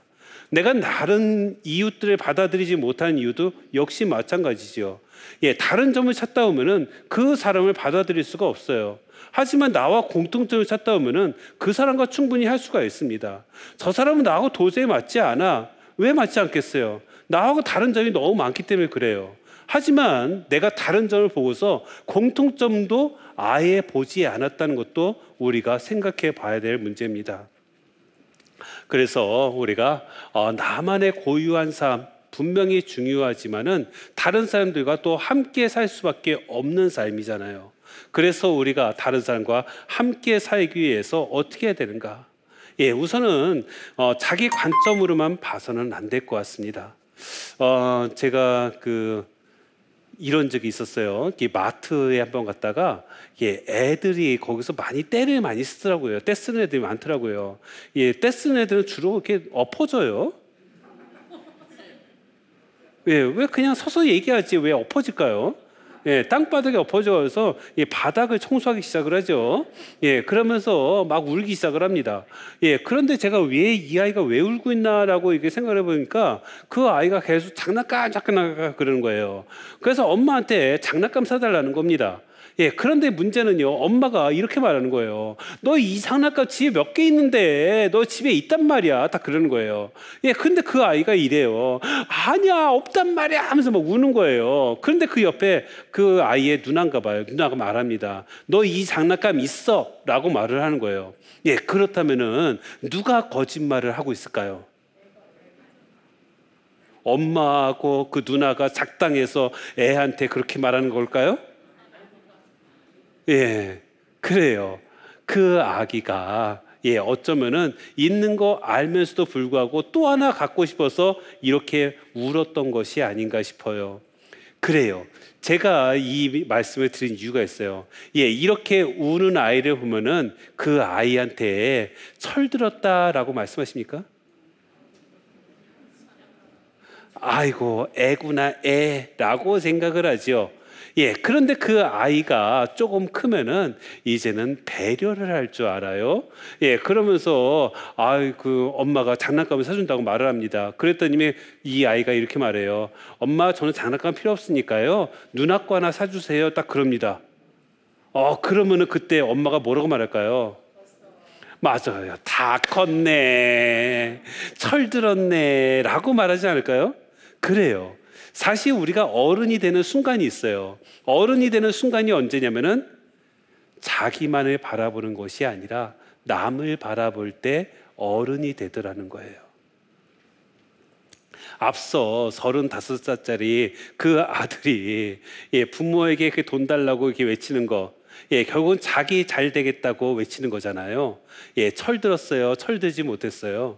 내가 다른 이웃들을 받아들이지 못하는 이유도 역시 마찬가지죠 예, 다른 점을 찾다 보면은 그 사람을 받아들일 수가 없어요. 하지만 나와 공통점을 찾다 보면은 그 사람과 충분히 할 수가 있습니다. 저 사람은 나하고 도저히 맞지 않아. 왜 맞지 않겠어요? 나하고 다른 점이 너무 많기 때문에 그래요. 하지만 내가 다른 점을 보고서 공통점도 아예 보지 않았다는 것도 우리가 생각해 봐야 될 문제입니다. 그래서 우리가 어, 나만의 고유한 삶 분명히 중요하지만은 다른 사람들과 또 함께 살 수밖에 없는 삶이잖아요. 그래서 우리가 다른 사람과 함께 살기 위해서 어떻게 해야 되는가? 예, 우선은 어, 자기 관점으로만 봐서는 안 될 것 같습니다. 어, 제가 그 이런 적이 있었어요. 마트에 한번 갔다가 애들이 거기서 많이 떼를 많이 쓰더라고요. 떼 쓰는 애들이 많더라고요. 예, 떼 쓰는 애들은 주로 이렇게 엎어져요. 예, 왜 그냥 서서 얘기하지 왜 엎어질까요? 예, 땅바닥이 엎어져서 예, 바닥을 청소하기 시작을 하죠. 예, 그러면서 막 울기 시작을 합니다. 예, 그런데 제가 왜 이 아이가 왜 울고 있나라고 이게 생각해 보니까 그 아이가 계속 장난감 장난감 그러는 거예요. 그래서 엄마한테 장난감 사달라는 겁니다. 예, 그런데 문제는요. 엄마가 이렇게 말하는 거예요. 너이 상락값 집에 몇 개 있는데 너 집에 있단 말이야. 다 그러는 거예요. 예, 근데 그 아이가 이래요. 아니야, 없단 말이야 하면서 막 우는 거예요. 그런데 그 옆에 그 아이의 누나인가 봐요. 누나가 말합니다. 너 이 장난감 있어라고 말을 하는 거예요. 예, 그렇다면은 누가 거짓말을 하고 있을까요? 엄마하고 그 누나가 작당해서 애한테 그렇게 말하는 걸까요? 예, 그래요. 그 아기가 예, 어쩌면은 있는 거 알면서도 불구하고 또 하나 갖고 싶어서 이렇게 울었던 것이 아닌가 싶어요. 그래요. 제가 이 말씀을 드린 이유가 있어요. 예, 이렇게 우는 아이를 보면은 그 아이한테 철들었다라고 말씀하십니까? 아이고, 애구나, 애라고 생각을 하죠 예, 그런데 그 아이가 조금 크면은 이제는 배려를 할 줄 알아요. 예, 그러면서 아이 그 엄마가 장난감을 사준다고 말을 합니다. 그랬더니 이 아이가 이렇게 말해요. 엄마 저는 장난감 필요 없으니까요. 누나 거 하나 사주세요. 딱 그럽니다. 어 그러면은 그때 엄마가 뭐라고 말할까요? 맞아요. 다 컸네. 철들었네. 라고 말하지 않을까요? 그래요. 사실 우리가 어른이 되는 순간이 있어요. 어른이 되는 순간이 언제냐면은 자기만을 바라보는 것이 아니라 남을 바라볼 때 어른이 되더라는 거예요. 앞서 35살짜리 그 아들이 예, 부모에게 그돈 달라고 이렇게 외치는 거 예, 결국은 자기 잘 되겠다고 외치는 거잖아요. 예, 철들었어요. 철들지 못했어요.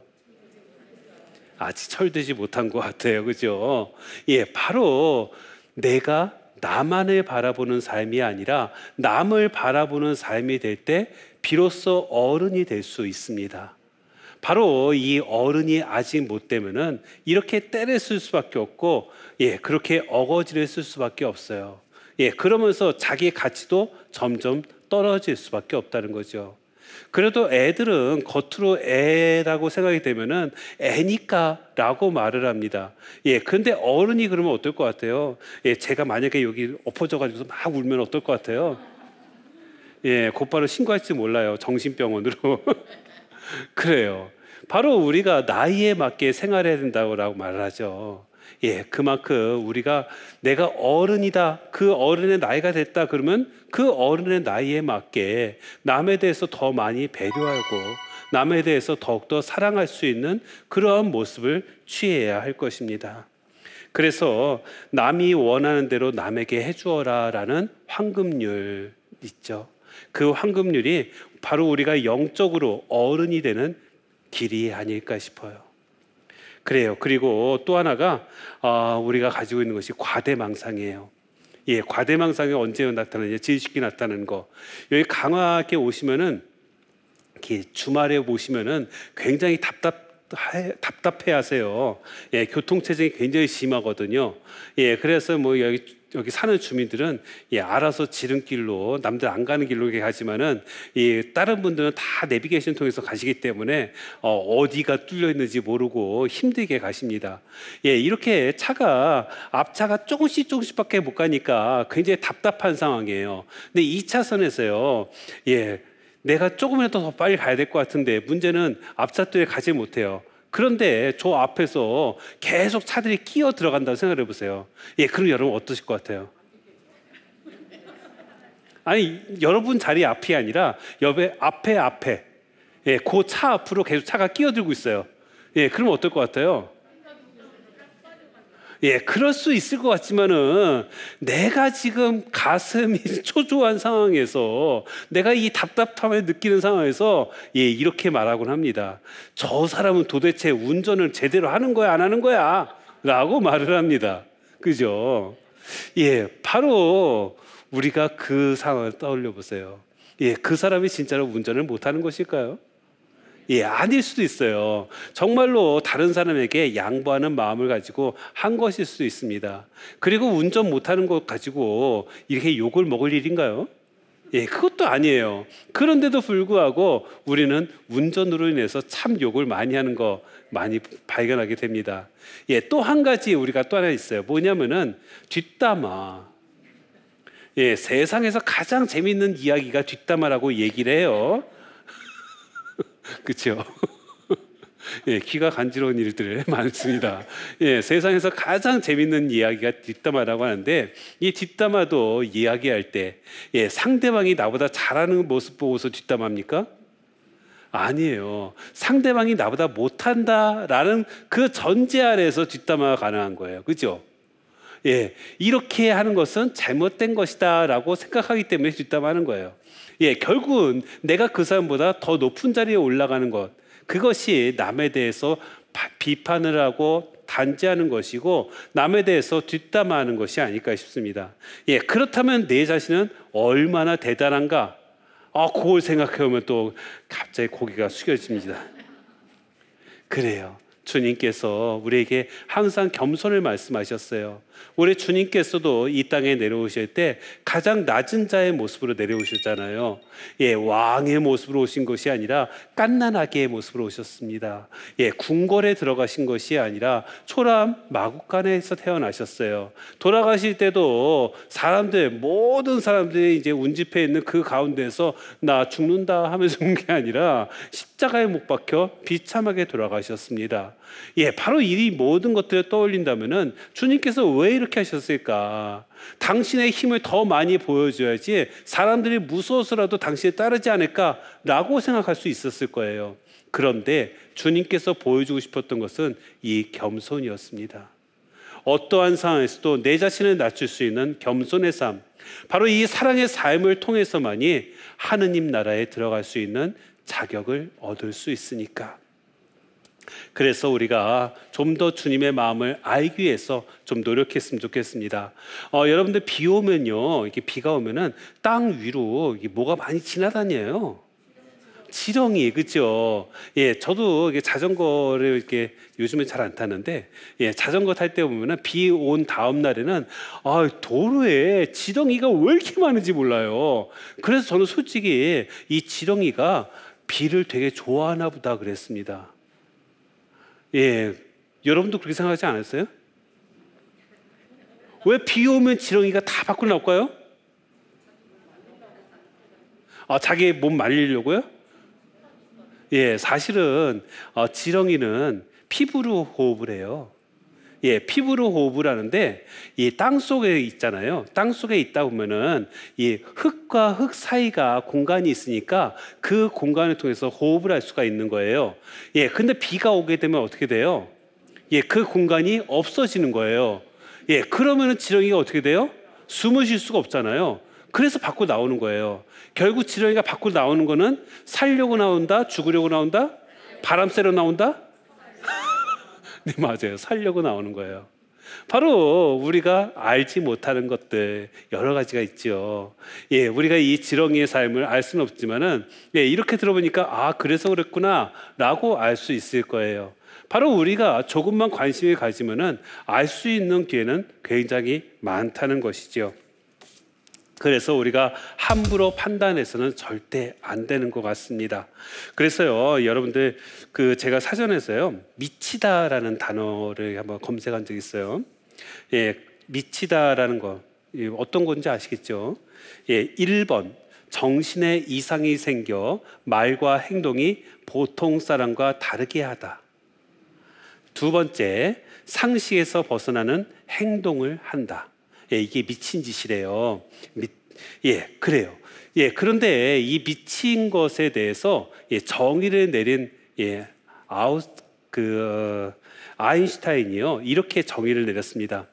아직 철되지 못한 것 같아요. 그죠? 예, 바로 내가 나만을 바라보는 삶이 아니라 남을 바라보는 삶이 될 때 비로소 어른이 될 수 있습니다. 바로 이 어른이 아직 못 되면은 이렇게 때를 쓸 수밖에 없고 예, 그렇게 어거지를 쓸 수밖에 없어요. 예, 그러면서 자기 가치도 점점 떨어질 수밖에 없다는 거죠. 그래도 애들은 겉으로 애라고 생각이 되면은 애니까라고 말을 합니다. 예, 근데 어른이 그러면 어떨 것 같아요? 예, 제가 만약에 여기 엎어져가지고막 울면 어떨 것 같아요? 예, 곧바로 신고할지 몰라요. 정신병원으로. 그래요. 바로 우리가 나이에 맞게 생활해야 된다고 말을 하죠. 예, 그만큼 우리가 내가 어른이다. 그 어른의 나이가 됐다. 그러면 그 어른의 나이에 맞게 남에 대해서 더 많이 배려하고 남에 대해서 더욱더 사랑할 수 있는 그러한 모습을 취해야 할 것입니다. 그래서 남이 원하는 대로 남에게 해주어라라는 황금률 있죠. 그 황금률이 바로 우리가 영적으로 어른이 되는 길이 아닐까 싶어요. 그래요. 그리고 또 하나가 어, 우리가 가지고 있는 것이 과대망상이에요. 예, 과대망상이 언제 나타나냐? 지식이 나타나는 거. 여기 강화학에 오시면은 이렇게 주말에 보시면은 굉장히 답답 답답해 하세요. 예, 교통체증이 굉장히 심하거든요. 예, 그래서 뭐 여기 여기 사는 주민들은 예, 알아서 지름길로 남들 안 가는 길로 가지만은 예, 다른 분들은 다 내비게이션 통해서 가시기 때문에 어, 어 디가 뚫려 있는지 모르고 힘들게 가십니다. 예, 이렇게 차가 앞차가 조금씩 조금씩밖에 못 가니까 굉장히 답답한 상황이에요. 근데 2차선에서요. 예. 내가 조금이라도 더 빨리 가야 될 것 같은데 문제는 앞차 또에 가지 못해요. 그런데 저 앞에서 계속 차들이 끼어 들어간다고 생각해 보세요. 예, 그럼 여러분 어떠실 것 같아요? 아니, 여러분 자리 앞이 아니라 옆에 앞에 앞에 예, 그 차 앞으로 계속 차가 끼어들고 있어요. 예, 그럼 어떨 것 같아요? 예, 그럴 수 있을 것 같지만은 내가 지금 가슴이 초조한 상황에서 내가 이 답답함을 느끼는 상황에서 예, 이렇게 말하곤 합니다. 저 사람은 도대체 운전을 제대로 하는 거야, 안 하는 거야? 라고 말을 합니다. 그죠? 예, 바로 우리가 그 상황을 떠올려 보세요. 예, 그 사람이 진짜로 운전을 못하는 것일까요? 예, 아닐 수도 있어요. 정말로 다른 사람에게 양보하는 마음을 가지고 한 것일 수도 있습니다. 그리고 운전 못하는 것 가지고 이렇게 욕을 먹을 일인가요? 예, 그것도 아니에요. 그런데도 불구하고 우리는 운전으로 인해서 참 욕을 많이 하는 거 많이 발견하게 됩니다. 예, 또 한 가지 우리가 또 하나 있어요. 뭐냐면은 뒷담화. 예, 세상에서 가장 재밌는 이야기가 뒷담화라고 얘기를 해요. 그렇죠? 예, 귀가 간지러운 일들이 많습니다. 예, 세상에서 가장 재밌는 이야기가 뒷담화라고 하는데 이 뒷담화도 이야기할 때 예, 상대방이 나보다 잘하는 모습 보고서 뒷담합니까? 아니에요. 상대방이 나보다 못한다라는 그 전제 아래서 뒷담화가 가능한 거예요. 그죠? 예, 이렇게 하는 것은 잘못된 것이다라고 생각하기 때문에 뒷담화하는 거예요. 예, 결국은 내가 그 사람보다 더 높은 자리에 올라가는 것. 그것이 남에 대해서 비판을 하고 단죄하는 것이고 남에 대해서 뒷담화하는 것이 아닐까 싶습니다. 예, 그렇다면 내 자신은 얼마나 대단한가? 아, 그걸 생각해 보면 또 갑자기 고개가 숙여집니다. 그래요. 주님께서 우리에게 항상 겸손을 말씀하셨어요. 우리 주님께서도 이 땅에 내려오실 때 가장 낮은 자의 모습으로 내려오셨잖아요. 예, 왕의 모습으로 오신 것이 아니라 깐난하게의 모습으로 오셨습니다. 예, 궁궐에 들어가신 것이 아니라 초람 마국간에서 태어나셨어요. 돌아가실 때도 사람들 모든 사람들이 이제 운집해 있는 그 가운데서 나 죽는다 하면서 온 게 아니라 십자가에 못 박혀 비참하게 돌아가셨습니다. 예, 바로 이 모든 것들을 떠올린다면은 주님께서 왜 이렇게 하셨을까? 당신의 힘을 더 많이 보여줘야지 사람들이 무서워서라도 당신에 따르지 않을까라고 생각할 수 있었을 거예요. 그런데 주님께서 보여주고 싶었던 것은 이 겸손이었습니다. 어떠한 상황에서도 내 자신을 낮출 수 있는 겸손의 삶, 바로 이 사랑의 삶을 통해서만이 하느님 나라에 들어갈 수 있는 자격을 얻을 수 있으니까. 그래서 우리가 좀 더 주님의 마음을 알기 위해서 좀 노력했으면 좋겠습니다. 어, 여러분들 비 오면요, 이렇게 비가 오면은 땅 위로 뭐가 많이 지나다녀요. 지렁이 그죠? 예, 저도 이게 자전거를 이렇게 요즘에 잘 안 타는데 예, 자전거 탈 때 보면은 비 온 다음 날에는 아, 도로에 지렁이가 왜 이렇게 많은지 몰라요. 그래서 저는 솔직히 이 지렁이가 비를 되게 좋아하나 보다 그랬습니다. 예, 여러분도 그렇게 생각하지 않았어요? 왜 비 오면 지렁이가 다 밖으로 나올까요? 아, 자기 몸 말리려고요? 예, 사실은 어, 지렁이는 피부로 호흡을 해요. 예, 피부로 호흡을 하는데 이 땅 속에 있잖아요. 땅 속에 있다 보면은 이 흙과 흙 사이가 공간이 있으니까 그 공간을 통해서 호흡을 할 수가 있는 거예요. 예, 근데 비가 오게 되면 어떻게 돼요? 예, 그 공간이 없어지는 거예요. 예, 그러면은 지렁이가 어떻게 돼요? 숨을 쉴 수가 없잖아요. 그래서 밖으로 나오는 거예요. 결국 지렁이가 밖으로 나오는 거는 살려고 나온다, 죽으려고 나온다, 바람 쐬러 나온다, 네, 맞아요. 살려고 나오는 거예요. 바로 우리가 알지 못하는 것들 여러 가지가 있죠. 예, 우리가 이 지렁이의 삶을 알 수는 없지만은 예, 이렇게 들어보니까 아, 그래서 그랬구나라고 알 수 있을 거예요. 바로 우리가 조금만 관심을 가지면은 알 수 있는 기회는 굉장히 많다는 것이죠. 그래서 우리가 함부로 판단해서는 절대 안 되는 것 같습니다. 그래서요, 여러분들 그 제가 사전에서요 미치다라는 단어를 한번 검색한 적 있어요. 예, 미치다라는 거 어떤 건지 아시겠죠? 예, 1번 정신에 이상이 생겨 말과 행동이 보통 사람과 다르게 하다. 두 번째 상식에서 벗어나는 행동을 한다. 예, 이게 미친 짓이래요. 미, 예, 그래요. 예, 그런데 이 미친 것에 대해서 예, 정의를 내린 예, 아우 그 어, 아인슈타인이요 이렇게 정의를 내렸습니다.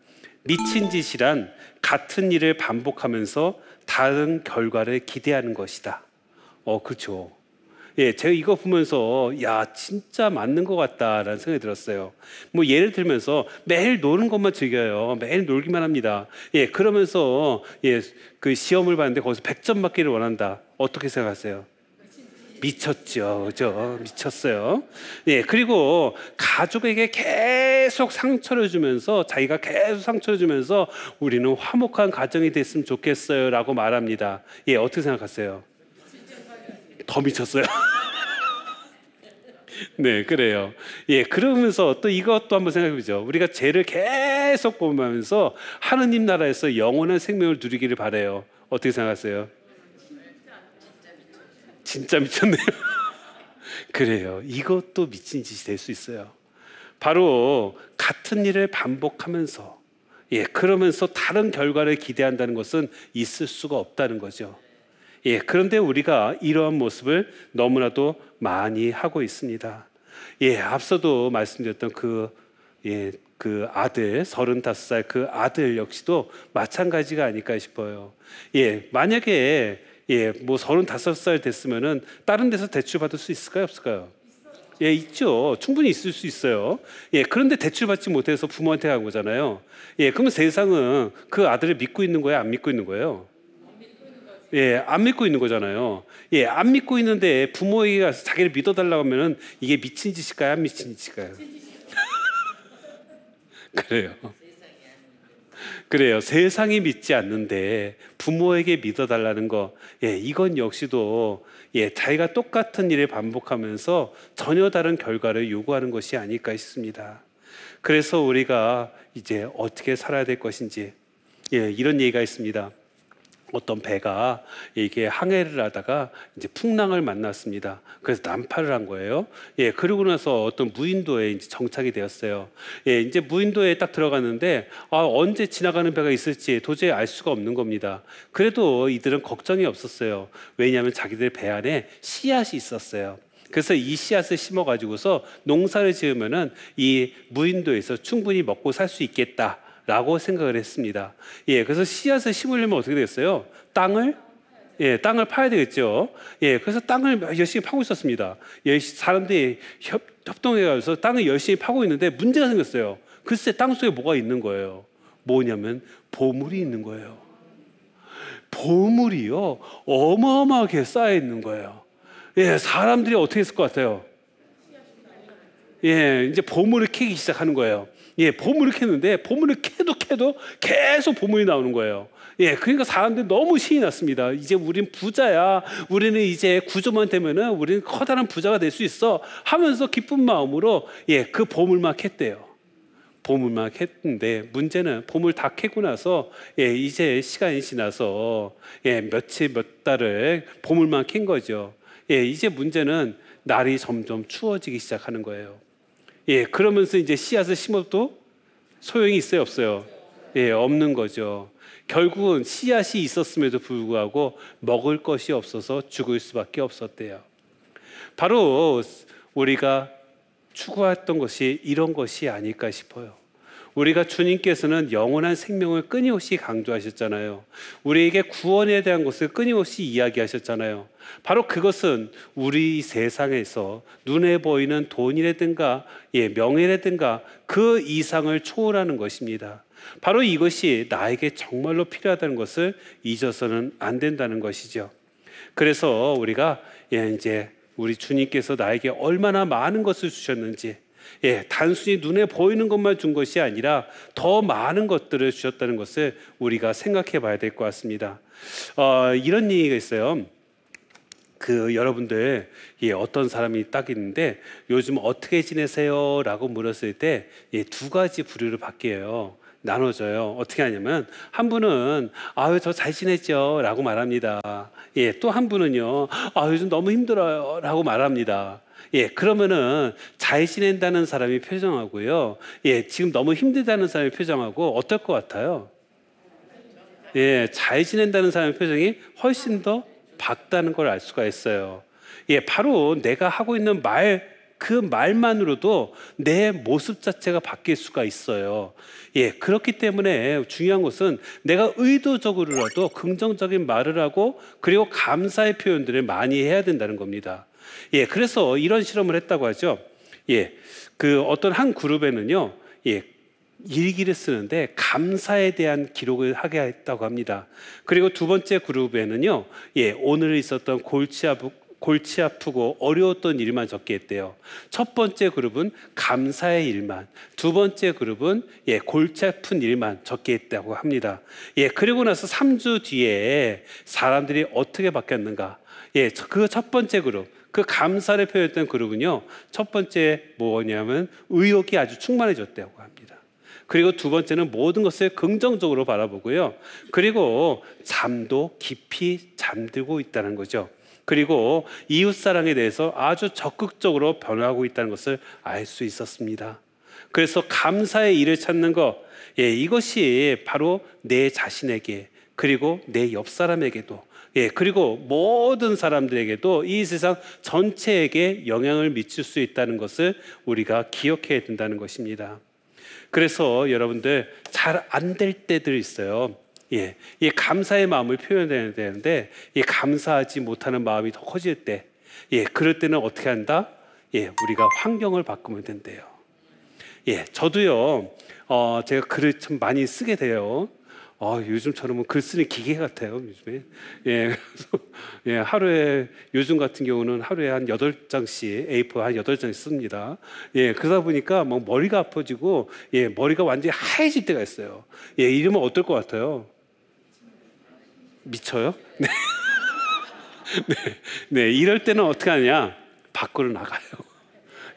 미친 짓이란 같은 일을 반복하면서 다른 결과를 기대하는 것이다. 어, 그렇죠. 예, 제가 이거 보면서 야 진짜 맞는 것 같다라는 생각이 들었어요. 뭐 예를 들면서 매일 노는 것만 즐겨요. 매일 놀기만 합니다. 예, 그러면서 예, 그 시험을 봤는데 거기서 100점 맞기를 원한다. 어떻게 생각하세요? 미쳤죠. 그죠? 미쳤어요. 예, 그리고 가족에게 계속 상처를 주면서 자기가 계속 상처를 주면서 우리는 화목한 가정이 됐으면 좋겠어요. 라고 말합니다. 예, 어떻게 생각하세요? 더 미쳤어요. 네, 그래요. 예, 그러면서 또 이것도 한번 생각해 보죠. 우리가 죄를 계속 보면서 하느님 나라에서 영원한 생명을 누리기를 바래요. 어떻게 생각하세요? 진짜 미쳤네요. 그래요. 이것도 미친 짓이 될 수 있어요. 바로 같은 일을 반복하면서 예, 그러면서 다른 결과를 기대한다는 것은 있을 수가 없다는 거죠. 예, 그런데 우리가 이러한 모습을 너무나도 많이 하고 있습니다. 예, 앞서도 말씀드렸던 그, 예, 그 아들, 35살 그 아들 역시도 마찬가지가 아닐까 싶어요. 예, 만약에, 예, 뭐 35살 됐으면은 다른 데서 대출받을 수 있을까요? 없을까요? 예, 있죠. 충분히 있을 수 있어요. 예, 그런데 대출받지 못해서 부모한테 간 거잖아요. 예, 그러면 세상은 그 아들을 믿고 있는 거예요? 안 믿고 있는 거예요? 예, 안 믿고 있는 거잖아요. 예, 안 믿고 있는데 부모에게 가서 자기를 믿어달라고 하면은 이게 미친 짓일까요? 안 미친 짓일까요? 그래요. 그래요. 세상이 믿지 않는데 부모에게 믿어달라는 거, 예, 이건 역시도 예, 자기가 똑같은 일을 반복하면서 전혀 다른 결과를 요구하는 것이 아닐까 싶습니다. 그래서 우리가 이제 어떻게 살아야 될 것인지, 예, 이런 얘기가 있습니다. 어떤 배가 이게 항해를 하다가 이제 풍랑을 만났습니다. 그래서 난파를 한 거예요. 예, 그리고 나서 어떤 무인도에 이제 정착이 되었어요. 예, 이제 무인도에 딱 들어갔는데 아, 언제 지나가는 배가 있을지 도저히 알 수가 없는 겁니다. 그래도 이들은 걱정이 없었어요. 왜냐하면 자기들 배 안에 씨앗이 있었어요. 그래서 이 씨앗을 심어 가지고서 농사를 지으면은 이 무인도에서 충분히 먹고 살 수 있겠다. 라고 생각을 했습니다. 예, 그래서 씨앗을 심으려면 어떻게 되겠어요? 땅을 예, 땅을 파야 되겠죠. 예, 그래서 땅을 열심히 파고 있었습니다. 예, 사람들이 협, 동해가면서 땅을 열심히 파고 있는데 문제가 생겼어요. 글쎄 땅 속에 뭐가 있는 거예요. 뭐냐면 보물이 있는 거예요. 보물이요. 어마어마하게 쌓여 있는 거예요. 예, 사람들이 어떻게 했을 것 같아요? 예, 이제 보물을 캐기 시작하는 거예요. 예, 보물을 캐는데 보물을 캐도 캐도 계속 보물이 나오는 거예요. 예, 그러니까 사람들이 너무 신이 났습니다. 이제 우린 부자야. 우리는 이제 구조만 되면은 우리는 커다란 부자가 될 수 있어. 하면서 기쁜 마음으로 예, 그 보물만 캤대요. 보물만 했는데 문제는 보물 다 캐고 나서 예, 이제 시간이 지나서 예, 며칠 몇 달을 보물만 캔 거죠. 예, 이제 문제는 날이 점점 추워지기 시작하는 거예요. 예, 그러면서 이제 씨앗을 심어도 소용이 있어요, 없어요? 예, 없는 거죠. 결국은 씨앗이 있었음에도 불구하고 먹을 것이 없어서 죽을 수밖에 없었대요. 바로 우리가 추구했던 것이 이런 것이 아닐까 싶어요. 우리가 주님께서는 영원한 생명을 끊임없이 강조하셨잖아요. 우리에게 구원에 대한 것을 끊임없이 이야기하셨잖아요. 바로 그것은 우리 세상에서 눈에 보이는 돈이라든가 예, 명예라든가 그 이상을 초월하는 것입니다. 바로 이것이 나에게 정말로 필요하다는 것을 잊어서는 안 된다는 것이죠. 그래서 우리가 예, 이제 우리 주님께서 나에게 얼마나 많은 것을 주셨는지 예, 단순히 눈에 보이는 것만 준 것이 아니라 더 많은 것들을 주셨다는 것을 우리가 생각해 봐야 될 것 같습니다. 어, 이런 얘기가 있어요. 그 여러분들 예, 어떤 사람이 딱 있는데 요즘 어떻게 지내세요? 라고 물었을 때두 예, 가지 부류를 받게요. 나눠져요. 어떻게 하냐면 한 분은 아유 저잘 지냈죠 라고 말합니다. 예, 또 한 분은요. 아 요즘 너무 힘들어요 라고 말합니다. 예, 그러면은 잘 지낸다는 사람이 표정하고요. 예, 지금 너무 힘들다는 사람이 표정하고 어떨 것 같아요? 예, 잘 지낸다는 사람의 표정이 훨씬 더 밝다는 걸 알 수가 있어요. 예, 바로 내가 하고 있는 말, 그 말만으로도 내 모습 자체가 바뀔 수가 있어요. 예, 그렇기 때문에 중요한 것은 내가 의도적으로라도 긍정적인 말을 하고 그리고 감사의 표현들을 많이 해야 된다는 겁니다. 예, 그래서 이런 실험을 했다고 하죠. 예, 그 어떤 한 그룹에는요, 예, 일기를 쓰는데 감사에 대한 기록을 하게 했다고 합니다. 그리고 두 번째 그룹에는요, 예, 오늘 있었던 골치 아프, 골치 아프고 어려웠던 일만 적게 했대요. 첫 번째 그룹은 감사의 일만, 두 번째 그룹은 예, 골치 아픈 일만 적게 했다고 합니다. 예, 그리고 나서 3주 뒤에 사람들이 어떻게 바뀌었는가? 예, 그 첫 번째 그룹, 그 감사를 표현했던 그룹은요, 첫 번째 뭐냐면 의욕이 아주 충만해졌다고 합니다. 그리고 두 번째는 모든 것을 긍정적으로 바라보고요. 그리고 잠도 깊이 잠들고 있다는 거죠. 그리고 이웃 사랑에 대해서 아주 적극적으로 변화하고 있다는 것을 알 수 있었습니다. 그래서 감사의 일을 찾는 것, 예, 이것이 바로 내 자신에게 그리고 내 옆 사람에게도 예, 그리고 모든 사람들에게도 이 세상 전체에게 영향을 미칠 수 있다는 것을 우리가 기억해야 된다는 것입니다. 그래서 여러분들 잘 안 될 때들 있어요. 예, 이 감사의 마음을 표현해야 되는데 이 감사하지 못하는 마음이 더 커질 때, 예, 그럴 때는 어떻게 한다? 예, 우리가 환경을 바꾸면 된대요. 예, 저도요. 어, 제가 글을 참 많이 쓰게 돼요. 아, 요즘처럼은 글 쓰는 기계 같아요, 요즘에. 예, 예, 하루에, 요즘 같은 경우는 하루에 한 8장씩, A4 한 8장씩 씁니다. 예, 그러다 보니까 뭐 머리가 아파지고, 예, 머리가 완전히 하얘질 때가 있어요. 예, 이러면 어떨 것 같아요? 미쳐요? 네. 네, 네, 이럴 때는 어떻게 하냐? 밖으로 나가요.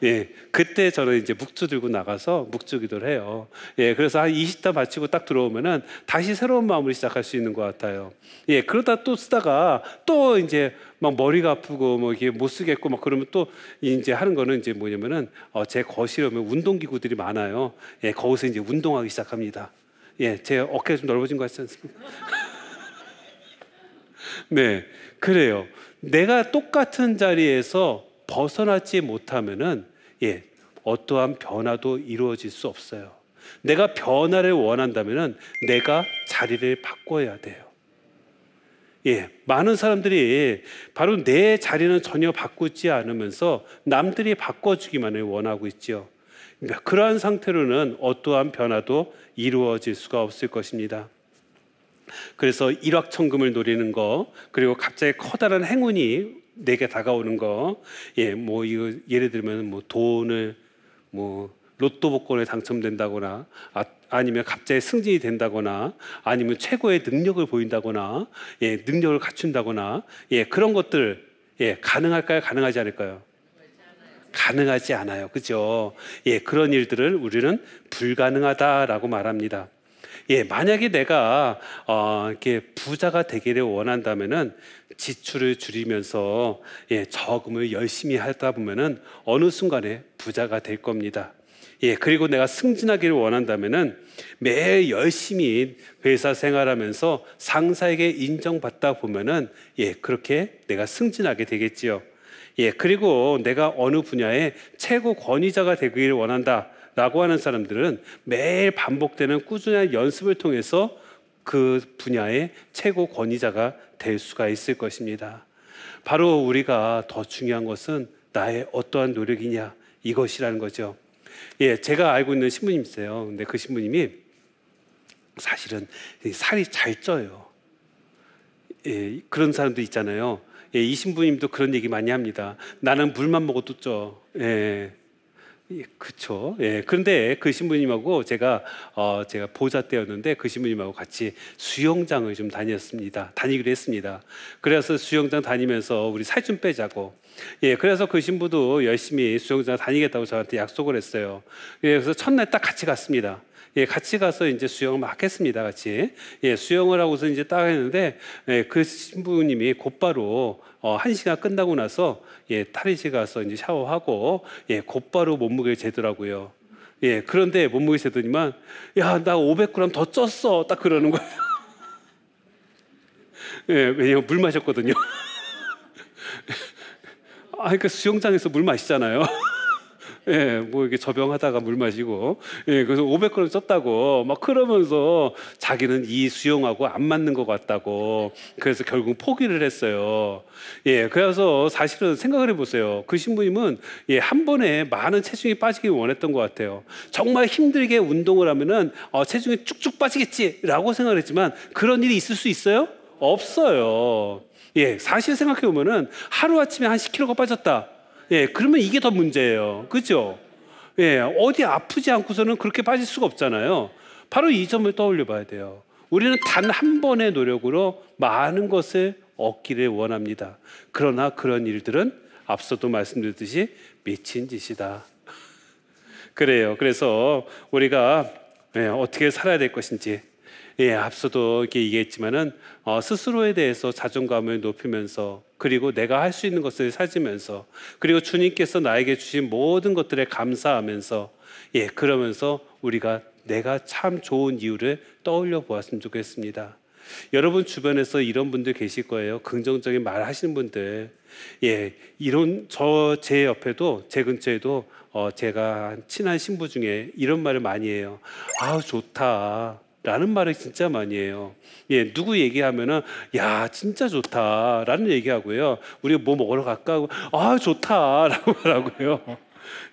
예, 그때 저는 이제 묵주 들고 나가서 묵주 기도를 해요. 예, 그래서 한 20다 마치고 딱 들어오면은 다시 새로운 마음으로 시작할 수 있는 것 같아요. 예, 그러다 또 쓰다가 또 이제 막 머리가 아프고 뭐 이게 못 쓰겠고 막 그러면 또 이제 하는 거는 이제 뭐냐면은 어, 제 거실에 오면 운동기구들이 많아요. 예, 거기서 이제 운동하기 시작합니다. 예, 제 어깨 가좀 넓어진 것 같지 않습니까? 네, 그래요. 내가 똑같은 자리에서 벗어나지 못하면은 예, 어떠한 변화도 이루어질 수 없어요. 내가 변화를 원한다면 내가 자리를 바꿔야 돼요. 예, 많은 사람들이 바로 내 자리는 전혀 바꾸지 않으면서 남들이 바꿔주기만을 원하고 있지 그러니까 그러한 상태로는 어떠한 변화도 이루어질 수가 없을 것입니다. 그래서 일확천금을 노리는 거, 그리고 갑자기 커다란 행운이 내게 다가오는 거, 예, 뭐 이거 예를 들면 뭐 돈을 뭐 로또 복권에 당첨된다거나 아, 니면 갑자기 승진이 된다거나 아니면 최고의 능력을 보인다거나 예, 능력을 갖춘다거나 예, 그런 것들 예, 가능할까요? 가능하지 않을까요? 가능하지 않아요. 그죠? 예, 그런 일들을 우리는 불가능하다라고 말합니다. 예, 만약에 내가 어, 이렇게 부자가 되기를 원한다면은 지출을 줄이면서 예, 저금을 열심히 하다 보면은 어느 순간에 부자가 될 겁니다. 예, 그리고 내가 승진하기를 원한다면은 매 열심히 회사 생활하면서 상사에게 인정받다 보면은 예, 그렇게 내가 승진하게 되겠지요. 예, 그리고 내가 어느 분야의 최고 권위자가 되기를 원한다. 라고 하는 사람들은 매일 반복되는 꾸준한 연습을 통해서 그 분야의 최고 권위자가 될 수가 있을 것입니다. 바로 우리가 더 중요한 것은 나의 어떠한 노력이냐 이것이라는 거죠. 예, 제가 알고 있는 신부님 있어요. 근데 그 신부님이 사실은 살이 잘 쪄요. 예, 그런 사람도 있잖아요. 예, 이 신부님도 그런 얘기 많이 합니다. 나는 물만 먹어도 쪄. 예, 예, 그쵸. 예. 그런데 그 신부님하고 제가 어, 제가 보좌 때였는데 그 신부님하고 같이 수영장을 좀 다녔습니다. 다니기로 했습니다. 그래서 수영장 다니면서 우리 살 좀 빼자고. 예, 그래서 그 신부도 열심히 수영장 다니겠다고 저한테 약속을 했어요. 예, 그래서 첫날 딱 같이 갔습니다. 예, 같이 가서 이제 수영을 막 했습니다. 같이. 예, 수영을 하고서 이제 딱 했는데 예, 그 신부님이 곧바로 어, 한 시간 끝나고 나서 예, 탈의실 가서 이제 샤워하고 예, 곧바로 몸무게 를 재더라고요. 예, 그런데 몸무게 재더니만 야, 나 500g 더 쪘어. 딱 그러는 거예요. 예, 왜냐면 물 마셨거든요. 아, 그러니까 수영장에서 물 마시잖아요. 예, 뭐 이렇게 저병하다가 물 마시고, 예, 그래서 500g 썼다고 막 그러면서 자기는 이 수영하고 안 맞는 것 같다고 그래서 결국 포기를 했어요. 예, 그래서 사실은 생각을 해보세요. 그 신부님은 예, 한 번에 많은 체중이 빠지길 원했던 것 같아요. 정말 힘들게 운동을 하면은 어, 체중이 쭉쭉 빠지겠지라고 생각을 했지만 그런 일이 있을 수 있어요? 없어요. 예, 사실 생각해 보면은 하루 아침에 한 10kg가 빠졌다. 예, 그러면 이게 더 문제예요. 그죠? 예, 어디 아프지 않고서는 그렇게 빠질 수가 없잖아요. 바로 이 점을 떠올려 봐야 돼요. 우리는 단 한 번의 노력으로 많은 것을 얻기를 원합니다. 그러나 그런 일들은 앞서도 말씀드렸듯이 미친 짓이다. 그래요. 그래서 우리가 예, 어떻게 살아야 될 것인지 예, 앞서도 이렇게 얘기했지만은 어, 스스로에 대해서 자존감을 높이면서 그리고 내가 할 수 있는 것을 찾으면서 그리고 주님께서 나에게 주신 모든 것들에 감사하면서 예, 그러면서 우리가 내가 참 좋은 이유를 떠올려 보았으면 좋겠습니다. 여러분 주변에서 이런 분들 계실 거예요. 긍정적인 말 하시는 분들. 예, 이런 저 제 옆에도 제 근처에도 어, 제가 친한 신부 중에 이런 말을 많이 해요. 아, 좋다. 라는 말을 진짜 많이 해요. 예, 누구 얘기하면은 야 진짜 좋다라는 얘기하고요. 우리 뭐 먹으러 갈까 하고 아 좋다라고 말하고요.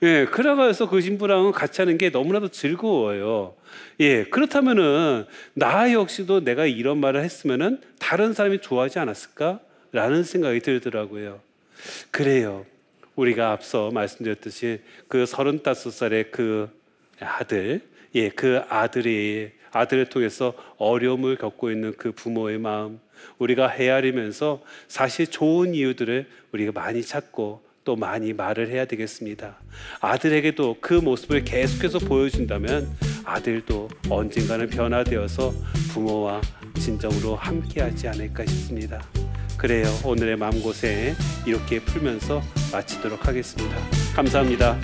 예, 그래서 그 신부랑 같이 하는 게 너무나도 즐거워요. 예, 그렇다면은 나 역시도 내가 이런 말을 했으면은 다른 사람이 좋아하지 않았을까라는 생각이 들더라고요. 그래요. 우리가 앞서 말씀드렸듯이 그 서른다섯 살의 그 아들, 예, 그 아들이 아들을 통해서 어려움을 겪고 있는 그 부모의 마음 우리가 헤아리면서 사실 좋은 이유들을 우리가 많이 찾고 또 많이 말을 해야 되겠습니다. 아들에게도 그 모습을 계속해서 보여준다면 아들도 언젠가는 변화되어서 부모와 진정으로 함께하지 않을까 싶습니다. 그래요. 오늘의 마음고생 이렇게 풀면서 마치도록 하겠습니다. 감사합니다.